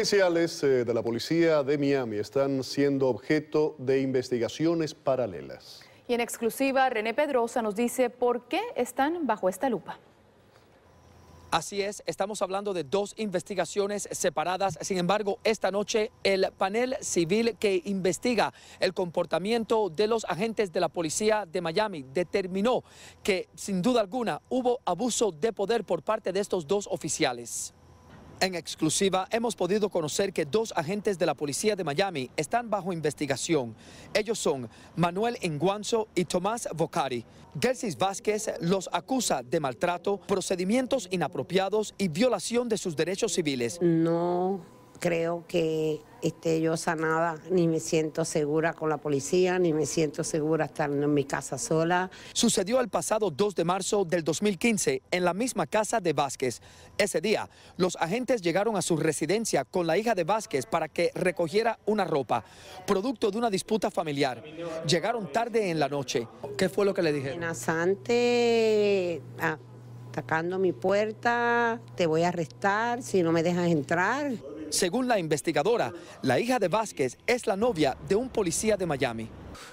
Oficiales eh, de la policía de Miami están siendo objeto de investigaciones paralelas. Y en exclusiva, René Pedrosa nos dice por qué están bajo esta lupa. Así es, estamos hablando de dos investigaciones separadas. Sin embargo, esta noche el panel civil que investiga el comportamiento de los agentes de la policía de Miami determinó que sin duda alguna hubo abuso de poder por parte de estos dos oficiales. En exclusiva hemos podido conocer que dos agentes de la policía de Miami están bajo investigación. Ellos son Manuel Inguanzo y Tomás Vocari. Gersis Vázquez los acusa de maltrato, procedimientos inapropiados y violación de sus derechos civiles. No creo que esté yo sanada, ni me siento segura con la policía, ni me siento segura estando en mi casa sola. Sucedió el pasado 2 de marzo del 2015 en la misma casa de Vázquez. Ese día, los agentes llegaron a su residencia con la hija de Vázquez para que recogiera una ropa, producto de una disputa familiar. Llegaron tarde en la noche. ¿Qué fue lo que le dijeron? Amenazante, ah, atacando mi puerta, te voy a arrestar si no me dejas entrar. Según la investigadora, la hija de Vázquez es la novia de un policía de Miami.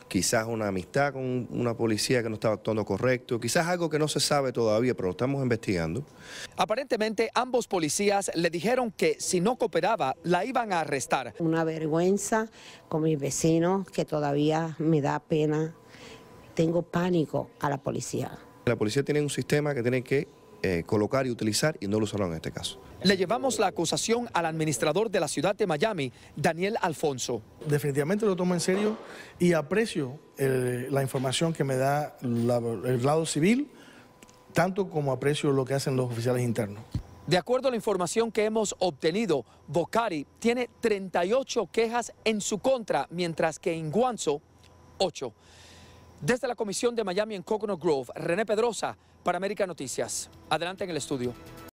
Quizás una amistad con una policía que no estaba actuando correcto, quizás algo que no se sabe todavía, pero lo estamos investigando. Aparentemente ambos policías le dijeron que si no cooperaba la iban a arrestar. Una vergüenza con mis vecinos que todavía me da pena. Tengo pánico a la policía. La policía tiene un sistema que tiene que eh, colocar y utilizar y no lo usaron en este caso. Le llevamos la acusación al administrador de la ciudad de Miami, Daniel Alfonso. Definitivamente lo tomo en serio y aprecio eh, la información que me da el lado civil, tanto como aprecio lo que hacen los oficiales internos. De acuerdo a la información que hemos obtenido, Bocari tiene 38 quejas en su contra, mientras que Inguanzo, 8. Desde la Comisión de Miami en Coconut Grove, René Pedrosa para América Noticias. Adelante en el estudio.